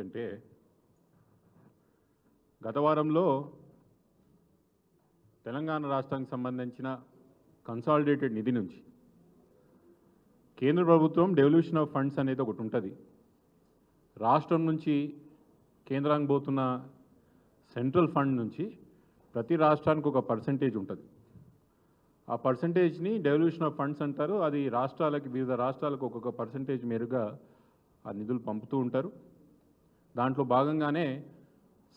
ఏమిటంటే గత వారంలో తెలంగాణ రాష్ట్రానికి సంబంధించిన కన్సాలిడేటెడ్ నిధి నుంచి కేంద్ర ప్రభుత్వం డెవల్యూషన్ ఆఫ్ ఫండ్స్ అనేది ఒకటి ఉంటుంది రాష్ట్రం నుంచి కేంద్రానికి పోతున్న సెంట్రల్ ఫండ్ నుంచి ప్రతి రాష్ట్రానికి ఒక పర్సంటేజ్ ఉంటుంది ఆ పర్సంటేజ్ని డెవల్యూషన్ ఆఫ్ ఫండ్స్ అంటారు అది రాష్ట్రాలకి వివిధ రాష్ట్రాలకు ఒక్కొక్క పర్సంటేజ్ మేరుగా ఆ నిధులు పంపుతూ ఉంటారు దాంట్లో భాగంగానే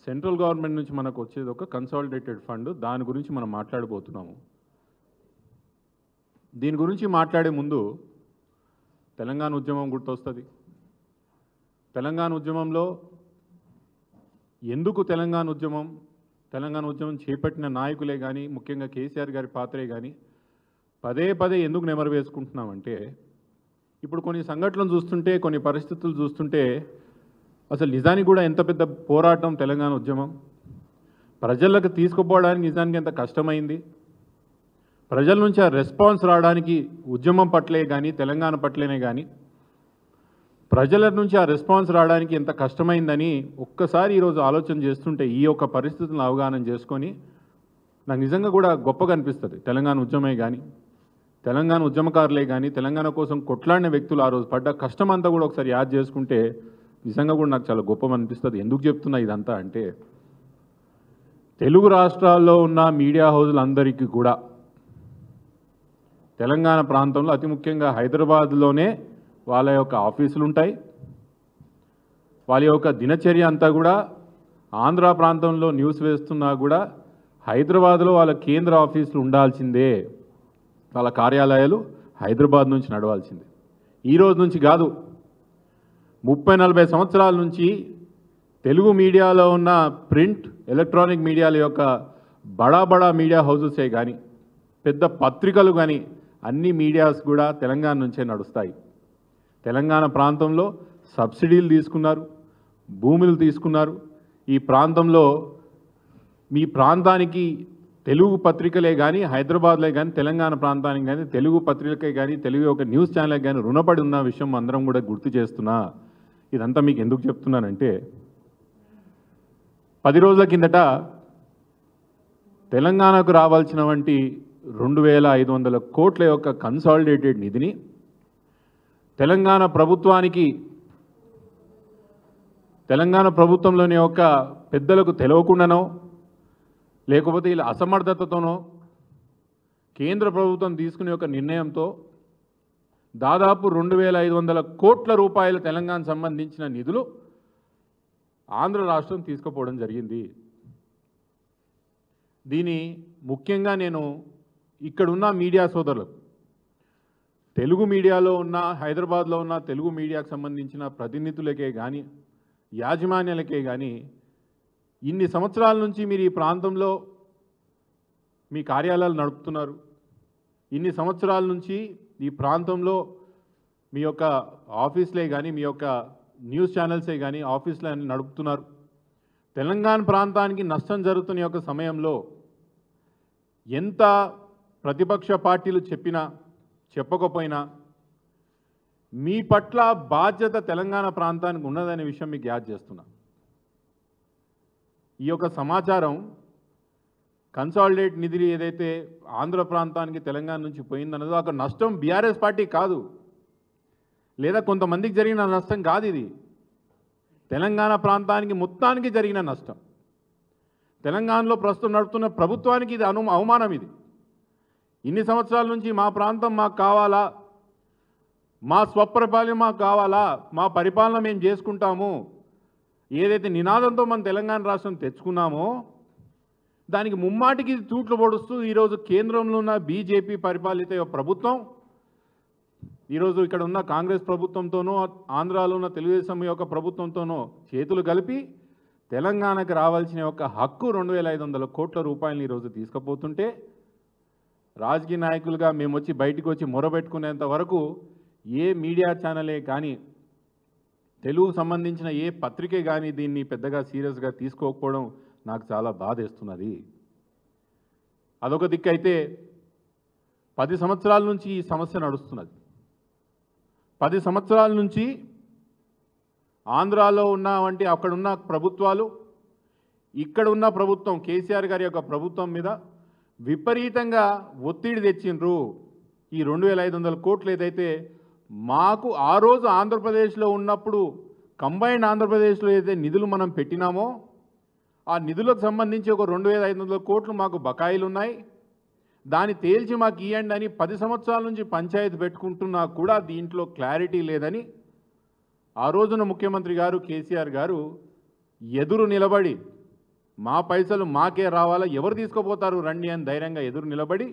సెంట్రల్ గవర్నమెంట్ నుంచి మనకు వచ్చేది ఒక కన్సాలిడేటెడ్ ఫండ్ దాని గురించి మనం మాట్లాడబోతున్నాము దీని గురించి మాట్లాడే ముందు తెలంగాణ ఉద్యమం గుర్తొస్తుంది తెలంగాణ ఉద్యమంలో ఎందుకు తెలంగాణ ఉద్యమం తెలంగాణ ఉద్యమం చేపట్టిన నాయకులే కానీ ముఖ్యంగా కేసీఆర్ గారి పాత్రే కానీ పదే పదే ఎందుకు నెమరు వేసుకుంటున్నామంటే ఇప్పుడు కొన్ని సంఘటనలు చూస్తుంటే కొన్ని పరిస్థితులు చూస్తుంటే అసలు నిజానికి కూడా ఎంత పెద్ద పోరాటం తెలంగాణ ఉద్యమం ప్రజలకు తీసుకుపోవడానికి నిజానికి ఎంత కష్టమైంది ప్రజల నుంచి ఆ రెస్పాన్స్ రావడానికి ఉద్యమం పట్లే కానీ తెలంగాణ పట్లేనే కానీ ప్రజల నుంచి ఆ రెస్పాన్స్ రావడానికి ఎంత కష్టమైందని ఒక్కసారి ఈరోజు ఆలోచన చేస్తుంటే ఈ యొక్క పరిస్థితులను అవగాహన చేసుకొని నాకు నిజంగా కూడా గొప్పగా అనిపిస్తుంది తెలంగాణ ఉద్యమే కానీ తెలంగాణ ఉద్యమకారులే కానీ తెలంగాణ కోసం కొట్లాడిన వ్యక్తులు ఆ రోజు పడ్డ కష్టం అంతా కూడా ఒకసారి యాద్ చేసుకుంటే నిజంగా కూడా నాకు చాలా గొప్ప అనిపిస్తుంది ఎందుకు చెప్తున్నా ఇదంతా అంటే తెలుగు రాష్ట్రాల్లో ఉన్న మీడియా హౌజులందరికీ కూడా తెలంగాణ ప్రాంతంలో అతి ముఖ్యంగా హైదరాబాద్లోనే వాళ్ళ యొక్క ఆఫీసులు ఉంటాయి వాళ్ళ యొక్క దినచర్య అంతా కూడా ఆంధ్ర ప్రాంతంలో న్యూస్ వేస్తున్నా కూడా హైదరాబాద్లో వాళ్ళ కేంద్ర ఆఫీసులు ఉండాల్సిందే వాళ్ళ కార్యాలయాలు హైదరాబాద్ నుంచి నడవాల్సిందే ఈ రోజు నుంచి కాదు ముప్పై నలభై సంవత్సరాల నుంచి తెలుగు మీడియాలో ఉన్న ప్రింట్ ఎలక్ట్రానిక్ మీడియాల యొక్క బడా బడా మీడియా హౌసెసే కానీ పెద్ద పత్రికలు కానీ అన్ని మీడియాస్ కూడా తెలంగాణ నుంచే నడుస్తాయి తెలంగాణ ప్రాంతంలో సబ్సిడీలు తీసుకున్నారు భూములు తీసుకున్నారు ఈ ప్రాంతంలో మీ ప్రాంతానికి తెలుగు పత్రికలే కానీ హైదరాబాద్లే కానీ తెలంగాణ ప్రాంతానికి కానీ తెలుగు పత్రికలే కానీ తెలుగు యొక్క న్యూస్ ఛానల్కి కానీ రుణపడి ఉన్న విషయం అందరం కూడా గుర్తు చేస్తున్నా ఇదంతా మీకు ఎందుకు చెప్తున్నానంటే పది రోజుల కిందట తెలంగాణకు రావాల్సిన వంటి రెండు వేల ఐదు వందల కోట్ల యొక్క కన్సాలిడేటెడ్ నిధిని తెలంగాణ ప్రభుత్వానికి తెలంగాణ ప్రభుత్వంలోని యొక్క పెద్దలకు తెలియకుండానో లేకపోతే ఇలా అసమర్థతతోనో కేంద్ర ప్రభుత్వం తీసుకునే ఒక నిర్ణయంతో దాదాపు రెండు వేల ఐదు వందల కోట్ల రూపాయల తెలంగాణ సంబంధించిన నిధులు ఆంధ్ర రాష్ట్రం తీసుకుపోవడం జరిగింది దీని ముఖ్యంగా నేను ఇక్కడున్న మీడియా సోదరులు తెలుగు మీడియాలో ఉన్న హైదరాబాద్లో ఉన్న తెలుగు మీడియాకు సంబంధించిన ప్రతినిధులకే కానీ యాజమాన్యాలకే కానీ ఇన్ని సంవత్సరాల నుంచి మీరు ఈ ప్రాంతంలో మీ కార్యాలయాలు నడుపుతున్నారు ఇన్ని సంవత్సరాల నుంచి ఈ ప్రాంతంలో మీ యొక్క ఆఫీస్లే కానీ మీ యొక్క న్యూస్ ఛానల్సే కానీ ఆఫీస్లే నడుపుతున్నారు తెలంగాణ ప్రాంతానికి నష్టం జరుగుతున్న యొక్క సమయంలో ఎంత ప్రతిపక్ష పార్టీలు చెప్పినా చెప్పకపోయినా మీ పట్ల బాధ్యత తెలంగాణ ప్రాంతానికి ఉన్నదనే విషయం మీకు యాద్ చేస్తున్నా ఈ యొక్క సమాచారం కన్సాలిడేట్ నిధులు ఏదైతే ఆంధ్ర ప్రాంతానికి తెలంగాణ నుంచి పోయిందన్నదో అక్కడ నష్టం బీఆర్ఎస్ పార్టీ కాదు లేదా కొంతమందికి జరిగిన నష్టం కాదు ఇది తెలంగాణ ప్రాంతానికి మొత్తానికి జరిగిన నష్టం తెలంగాణలో ప్రస్తుతం నడుపుతున్న ప్రభుత్వానికి ఇది అను అవమానం ఇది ఇన్ని సంవత్సరాల నుంచి మా ప్రాంతం మాకు కావాలా మా స్వపరిపాలన మాకు కావాలా మా పరిపాలన మేము చేసుకుంటాము ఏదైతే నినాదంతో మనం తెలంగాణ రాష్ట్రం తెచ్చుకున్నామో దానికి ముమ్మాటికి తూట్లు పొడుస్తూ ఈరోజు కేంద్రంలో ఉన్న బీజేపీ పరిపాలిత ప్రభుత్వం ఈరోజు ఇక్కడ ఉన్న కాంగ్రెస్ ప్రభుత్వంతోనో ఆంధ్రాలో ఉన్న తెలుగుదేశం యొక్క ప్రభుత్వంతోనో చేతులు కలిపి తెలంగాణకు రావాల్సిన యొక్క హక్కు రెండు వేల ఐదు వందల కోట్ల రూపాయలు ఈరోజు తీసుకుపోతుంటే రాజకీయ నాయకులుగా మేము వచ్చి బయటకు వచ్చి మొరబెట్టుకునేంత వరకు ఏ మీడియా ఛానలే కానీ తెలుగు సంబంధించిన ఏ పత్రికే కానీ దీన్ని పెద్దగా సీరియస్గా తీసుకోకపోవడం నాకు చాలా బాధేస్తున్నది అదొక దిక్కు అయితే పది సంవత్సరాల నుంచి ఈ సమస్య నడుస్తున్నది పది సంవత్సరాల నుంచి ఆంధ్రాలో ఉన్న వంటి అక్కడున్న ప్రభుత్వాలు ఇక్కడ ఉన్న ప్రభుత్వం కేసీఆర్ గారి యొక్క ప్రభుత్వం మీద విపరీతంగా ఒత్తిడి తెచ్చిండ్రు ఈ రెండు వేల ఐదు వందల కోట్లు ఏదైతే మాకు ఆ రోజు ఆంధ్రప్రదేశ్లో ఉన్నప్పుడు కంబైన్డ్ ఆంధ్రప్రదేశ్లో ఏదైతే నిధులు మనం పెట్టినామో ఆ నిధులకు సంబంధించి ఒక రెండు వేల ఐదు వందల కోట్లు మాకు బకాయిలు ఉన్నాయి దాన్ని తేల్చి మాకు ఇవ్వండి అని పది సంవత్సరాల నుంచి పంచాయతీ పెట్టుకుంటున్నా కూడా దీంట్లో క్లారిటీ లేదని ఆ రోజున ముఖ్యమంత్రి గారు కేసీఆర్ గారు ఎదురు నిలబడి మా పైసలు మాకే రావాలా ఎవరు తీసుకుపోతారు రండి అని ధైర్యంగా ఎదురు నిలబడి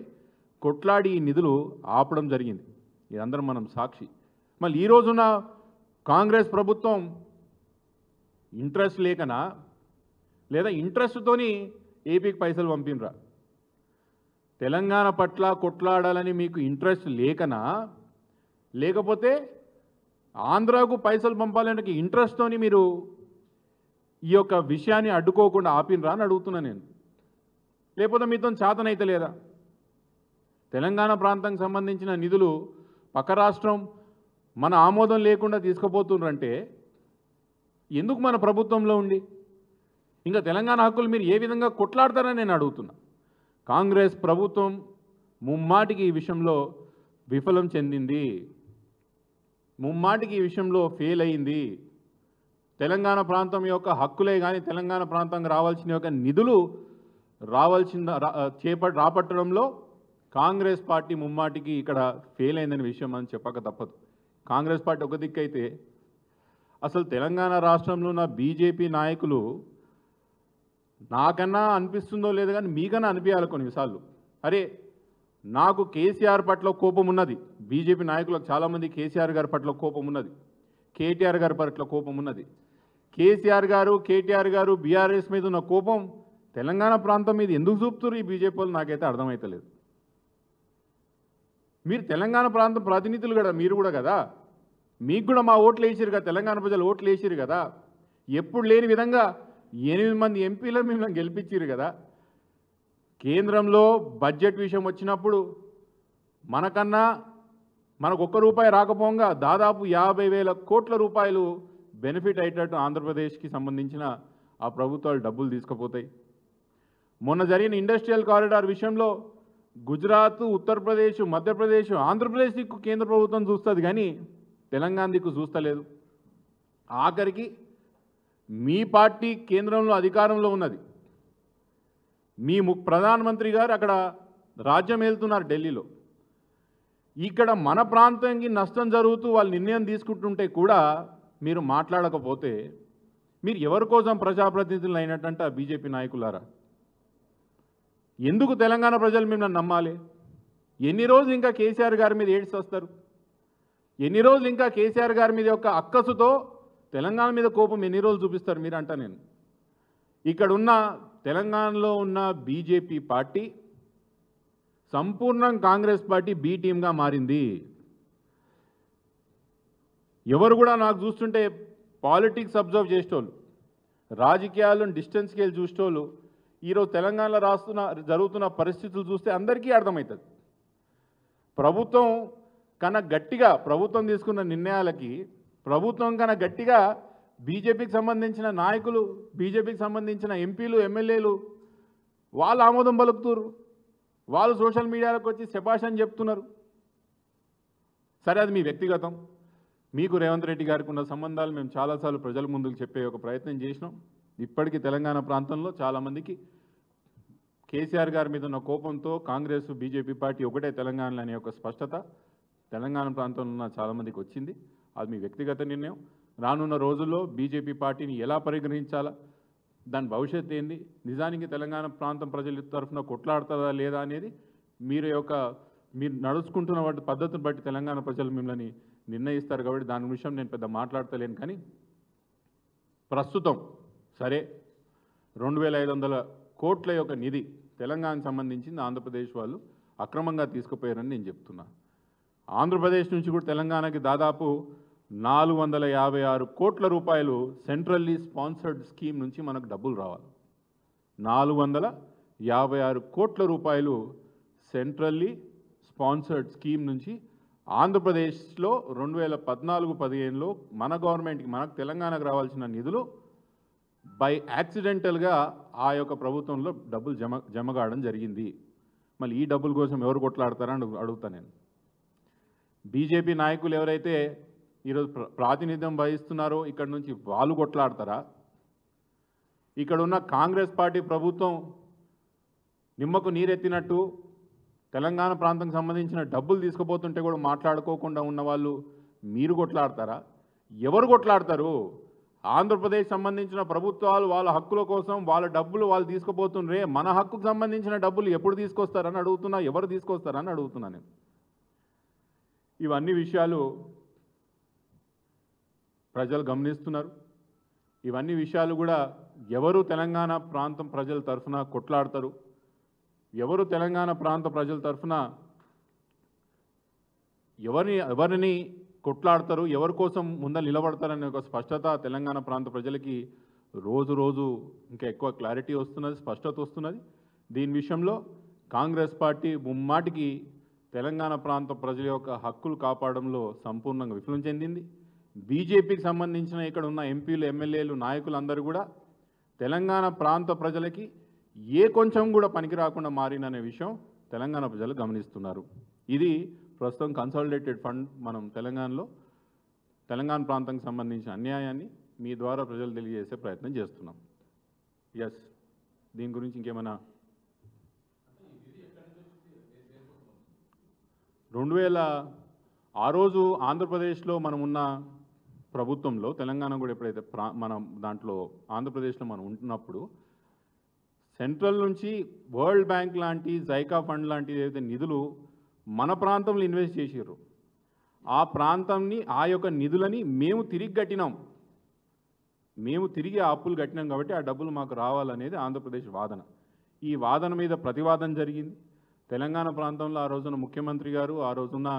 కొట్లాడి ఈ నిధులు ఆపడం జరిగింది ఇదందరం మనం సాక్షి మళ్ళీ ఈ రోజున కాంగ్రెస్ ప్రభుత్వం ఇంట్రెస్ట్ లేకనా లేదా ఇంట్రెస్ట్తోని ఏపీకి పైసలు పంపినరా తెలంగాణ పట్ల కొట్లాడాలని మీకు ఇంట్రెస్ట్ లేకనా లేకపోతే ఆంధ్రాకు పైసలు పంపాలని ఇంట్రెస్ట్తోని మీరు ఈ యొక్క విషయాన్ని అడ్డుకోకుండా ఆపినరా అని అడుగుతున్నా నేను లేకపోతే మీతో చేతనైతే లేదా తెలంగాణ ప్రాంతానికి సంబంధించిన నిధులు పక్క రాష్ట్రం మన ఆమోదం లేకుండా తీసుకుపోతుండ్రంటే ఎందుకు మన ప్రభుత్వంలో ఉండి ఇంకా తెలంగాణ హక్కులు మీరు ఏ విధంగా కొట్లాడతారని నేను అడుగుతున్నా కాంగ్రెస్ ప్రభుత్వం ముమ్మాటికి ఈ విషయంలో విఫలం చెందింది ముమ్మాటికి ఈ విషయంలో ఫెయిల్ అయింది తెలంగాణ ప్రాంతం యొక్క హక్కులే కానీ తెలంగాణ ప్రాంతంగా రావాల్సిన యొక్క నిధులు రావాల్సిన చేప రాపట్టడంలో కాంగ్రెస్ పార్టీ ముమ్మాటికి ఇక్కడ ఫెయిల్ అయిందనే విషయం అని చెప్పక తప్పదు కాంగ్రెస్ పార్టీ ఒక దిక్కైతే అసలు తెలంగాణ రాష్ట్రంలో ఉన్న బీజేపీ నాయకులు నాకన్నా అనిపిస్తుందో లేదు కానీ మీకన్నా అనిపించాలి కొన్నిసార్లు అరే నాకు కేసీఆర్ పట్ల కోపం ఉన్నది బీజేపీ నాయకులకు చాలామంది కేసీఆర్ గారి పట్ల కోపం ఉన్నది కేటీఆర్ గారి పట్ల కోపం ఉన్నది కేసీఆర్ గారు కేటీఆర్ గారు బీఆర్ఎస్ మీద ఉన్న కోపం తెలంగాణ ప్రాంతం మీద ఎందుకు చూపుతున్నారు ఈ బీజేపీ వాళ్ళు నాకైతే అర్థమవుతలేదు మీరు తెలంగాణ ప్రాంతం ప్రతినిధులు కదా మీరు కూడా కదా మీకు కూడా మా ఓట్లు వేసారు కదా తెలంగాణ ప్రజలు ఓట్లు వేసారు కదా ఎప్పుడు లేని విధంగా ఎనిమిది మంది ఎంపీలు మిమ్మల్ని గెలిపించారు కదా కేంద్రంలో బడ్జెట్ విషయం వచ్చినప్పుడు మనకన్నా మనకు ఒక్క రూపాయి రాకపోగా దాదాపు యాభై వేల కోట్ల రూపాయలు బెనిఫిట్ అయ్యేటట్టు ఆంధ్రప్రదేశ్కి సంబంధించిన ఆ ప్రభుత్వాలు డబ్బులు తీసుకుపోతాయి మొన్న జరిగిన ఇండస్ట్రియల్ కారిడార్ విషయంలో గుజరాత్ ఉత్తరప్రదేశ్ మధ్యప్రదేశ్ ఆంధ్రప్రదేశ్ దిక్కు కేంద్ర ప్రభుత్వం చూస్తుంది కానీ తెలంగాణ దిక్కు చూస్తలేదు ఆఖరికి మీ పార్టీ కేంద్రంలో అధికారంలో ఉన్నది మీ ప్రధానమంత్రి గారు అక్కడ రాజ్యం వెళ్తున్నారు ఢిల్లీలో ఇక్కడ మన ప్రాంతానికి నష్టం జరుగుతూ వాళ్ళు నిర్ణయం తీసుకుంటుంటే కూడా మీరు మాట్లాడకపోతే మీరు ఎవరి కోసం ప్రజాప్రతినిధులు అయినట్టంట బీజేపీ నాయకులారా ఎందుకు తెలంగాణ ప్రజలు మిమ్మల్ని నమ్మాలి ఎన్ని రోజులు ఇంకా కేసీఆర్ గారి మీద ఏడ్చి వస్తారు ఎన్ని రోజులు ఇంకా కేసీఆర్ గారి మీద యొక్క అక్కసుతో తెలంగాణ మీద కోపం ఎన్ని రోజులు చూపిస్తారు మీరు అంట నేను ఇక్కడ ఉన్న తెలంగాణలో ఉన్న బీజేపీ పార్టీ సంపూర్ణం కాంగ్రెస్ పార్టీ బీ టీమ్గా మారింది ఎవరు కూడా నాకు చూస్తుంటే పాలిటిక్స్ అబ్జర్వ్ చేసేటోళ్ళు రాజకీయాలను డిస్టెన్స్కి వెళ్ళి చూసేటోళ్ళు ఈరోజు తెలంగాణలో రాస్తున్న జరుగుతున్న పరిస్థితులు చూస్తే అందరికీ అర్థమవుతుంది ప్రభుత్వం కన్నా గట్టిగా ప్రభుత్వం తీసుకున్న నిర్ణయాలకి ప్రభుత్వం కన్నా గట్టిగా బీజేపీకి సంబంధించిన నాయకులు బీజేపీకి సంబంధించిన ఎంపీలు ఎమ్మెల్యేలు వాళ్ళు ఆమోదం పలుకుతున్నారు వాళ్ళు సోషల్ మీడియాలకు వచ్చి శభాష్ చెప్తున్నారు సరే అది మీ వ్యక్తిగతం మీకు రేవంత్ రెడ్డి గారికి ఉన్న సంబంధాలు మేము చాలాసార్లు ప్రజల ముందుకు చెప్పే ఒక ప్రయత్నం చేసినాం ఇప్పటికీ తెలంగాణ ప్రాంతంలో చాలామందికి కేసీఆర్ గారి మీద ఉన్న కోపంతో కాంగ్రెస్ బీజేపీ పార్టీ ఒకటే తెలంగాణలో అనే ఒక స్పష్టత తెలంగాణ ప్రాంతంలో ఉన్న చాలామందికి వచ్చింది అది మీ వ్యక్తిగత నిర్ణయం రానున్న రోజుల్లో బీజేపీ పార్టీని ఎలా పరిగణించాలా దాని భవిష్యత్ ఏంది నిజానికి తెలంగాణ ప్రాంతం ప్రజల తరఫున కొట్లాడుతుందా లేదా అనేది మీరు యొక్క మీరు నడుచుకుంటున్న వాటి పద్ధతిని బట్టి తెలంగాణ ప్రజలు మిమ్మల్ని నిర్ణయిస్తారు కాబట్టి దాని విషయం నేను పెద్ద మాట్లాడతలేను కానీ ప్రస్తుతం సరే రెండు వేల ఐదు వందల కోట్ల యొక్క నిధి తెలంగాణకు సంబంధించింది ఆంధ్రప్రదేశ్ వాళ్ళు అక్రమంగా తీసుకుపోయారని నేను చెప్తున్నాను ఆంధ్రప్రదేశ్ నుంచి కూడా తెలంగాణకి దాదాపు నాలుగు వందల యాభై ఆరు కోట్ల రూపాయలు సెంట్రల్లీ స్పాన్సర్డ్ స్కీమ్ నుంచి మనకు డబ్బులు రావాలి నాలుగు వందల యాభై ఆరు కోట్ల రూపాయలు సెంట్రల్లీ స్పాన్సర్డ్ స్కీమ్ నుంచి ఆంధ్రప్రదేశ్లో రెండు వేల పద్నాలుగు పదిహేనులో మన గవర్నమెంట్కి మనకు తెలంగాణకు రావాల్సిన నిధులు బై యాక్సిడెంటల్గా ఆ యొక్క ప్రభుత్వంలో డబ్బులు జమ జమగాడడం జరిగింది మళ్ళీ ఈ డబ్బుల కోసం ఎవరు కొట్లాడతారని అడుగుతాను నేను బీజేపీ నాయకులు ఎవరైతే ఈరోజు ప్రాతినిధ్యం వహిస్తున్నారో ఇక్కడ నుంచి వాళ్ళు కొట్లాడతారా ఇక్కడ ఉన్న కాంగ్రెస్ పార్టీ ప్రభుత్వం నిమ్మకు నీరెత్తినట్టు తెలంగాణ ప్రాంతం సంబంధించిన డబ్బులు తీసుకుపోతుంటే కూడా మాట్లాడుకోకుండా ఉన్న వాళ్ళు మీరు కొట్లాడతారా ఎవరు కొట్లాడతారు ఆంధ్రప్రదేశ్ సంబంధించిన ప్రభుత్వాలు వాళ్ళ హక్కుల కోసం వాళ్ళ డబ్బులు వాళ్ళు తీసుకుపోతుండ్రే మన హక్కుకు సంబంధించిన డబ్బులు ఎప్పుడు తీసుకొస్తారని అడుగుతున్నా ఎవరు తీసుకొస్తారని అడుగుతున్నా నేను ఇవన్నీ విషయాలు ప్రజలు గమనిస్తున్నారు ఇవన్నీ విషయాలు కూడా ఎవరు తెలంగాణ ప్రాంతం ప్రజల తరఫున కొట్లాడతారు ఎవరు తెలంగాణ ప్రాంత ప్రజల తరఫున ఎవరిని ఎవరిని కొట్లాడతారు ఎవరి కోసం ముందర నిలబడతారనే ఒక స్పష్టత తెలంగాణ ప్రాంత ప్రజలకి రోజు రోజు ఇంకా ఎక్కువ క్లారిటీ వస్తున్నది స్పష్టత వస్తున్నది దీని విషయంలో కాంగ్రెస్ పార్టీ ముమ్మాటికి తెలంగాణ ప్రాంత ప్రజల యొక్క హక్కులు కాపాడంలో సంపూర్ణంగా విఫలం చెందింది బీజేపీకి సంబంధించిన ఇక్కడ ఉన్న ఎంపీలు ఎమ్మెల్యేలు నాయకులు అందరూ కూడా తెలంగాణ ప్రాంత ప్రజలకి ఏ కొంచెం కూడా పనికి రాకుండా మారిననే విషయం తెలంగాణ ప్రజలు గమనిస్తున్నారు ఇది ప్రస్తుతం కన్సాలిడేటెడ్ ఫండ్ మనం తెలంగాణలో తెలంగాణ ప్రాంతానికి సంబంధించిన అన్యాయాన్ని మీ ద్వారా ప్రజలు తెలియజేసే ప్రయత్నం చేస్తున్నాం ఎస్ దీని గురించి ఇంకేమైనా రెండు వేల ఆ రోజు ఆంధ్రప్రదేశ్లో మనం ఉన్న ప్రభుత్వంలో తెలంగాణ కూడా ఎప్పుడైతే ప్రా మనం దాంట్లో ఆంధ్రప్రదేశ్లో మనం ఉంటున్నప్పుడు సెంట్రల్ నుంచి వరల్డ్ బ్యాంక్ లాంటి జైకా ఫండ్ లాంటి ఏదైతే నిధులు మన ప్రాంతంలో ఇన్వెస్ట్ చేసారు ఆ ప్రాంతంని ఆ యొక్క నిధులని మేము తిరిగి కట్టినాం మేము తిరిగి ఆ అప్పులు కట్టినాం కాబట్టి ఆ డబ్బులు మాకు రావాలనేది ఆంధ్రప్రదేశ్ వాదన ఈ వాదన మీద ప్రతివాదం జరిగింది తెలంగాణ ప్రాంతంలో ఆ రోజున ముఖ్యమంత్రి గారు ఆ రోజున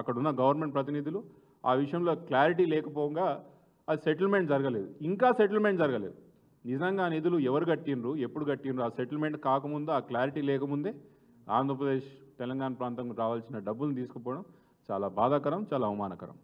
అక్కడున్న గవర్నమెంట్ ప్రతినిధులు ఆ విషయంలో క్లారిటీ లేకపోగా అది సెటిల్మెంట్ జరగలేదు ఇంకా సెటిల్మెంట్ జరగలేదు నిజంగా నిధులు ఎవరు కట్టినరు ఎప్పుడు కట్టినరు ఆ సెటిల్మెంట్ కాకముందు ఆ క్లారిటీ లేకముందే ఆంధ్రప్రదేశ్ తెలంగాణ ప్రాంతంకు రావాల్సిన డబ్బులు తీసుకుపోవడం చాలా బాధాకరం చాలా అవమానకరం